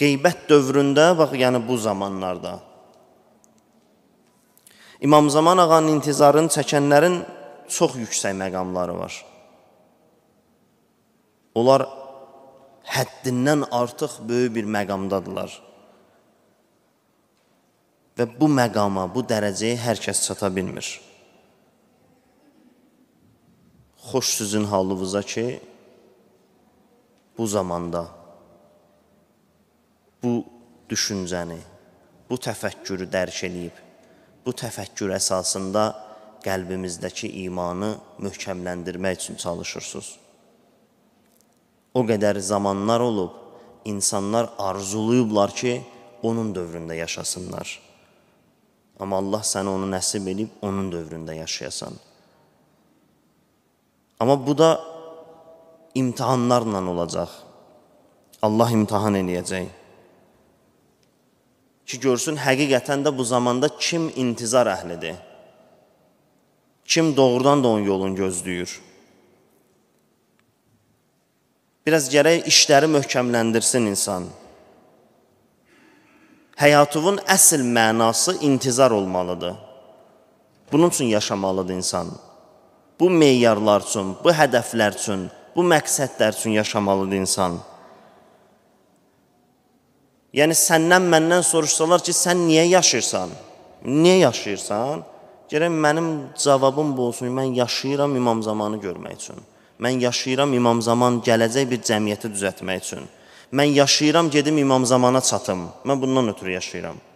Qeybət dövründə, bax, yəni bu zamanlarda. İmam Zaman ağanın intizarını çəkənlərin çox yüksək məqamları var. Onlar həddindən artıq böyük bir məqamdadırlar. Və bu məqama, bu dərəcəyə hər kəs çata bilmir. Xoş sizin halınıza ki, bu zamanda bu düşüncəni, bu təfəkkürü dərk eləyib, bu təfəkkür əsasında qəlbimizdəki imanı möhkəmləndirmək üçün çalışırsınız. O qədər zamanlar olub, insanlar arzulayıblar ki, onun dövründə yaşasınlar. Amma Allah sənə onu nəsib edib, onun dövründə yaşayasan. Amma bu da imtihanlarla olacaq. Allah imtihan eləyəcək ki, görsün həqiqətən də bu zamanda kim intizar əhlidir? Kim doğrudan da onun yolunu gözləyir? Biraz gərək işləri möhkəmləndirsin insan. Həyatının əsl mənası intizar olmalıdır. Bunun üçün yaşamalıdır insan. Bu meyarlar üçün, bu hədəflər üçün, bu məqsədlər üçün yaşamalıdır insan. Yəni səndən məndən soruşsalar ki, sən niyə yaşayırsan? Niyə yaşayırsan? Gərək mənim cavabım bu olsun. Mən yaşayıram imam zamanı görmək üçün. Mən yaşayıram imam zaman gələcək bir cəmiyyəti düzəltmək üçün. Mən yaşayıram gedim imam zamana çatım. Mən bundan ötürü yaşayıram.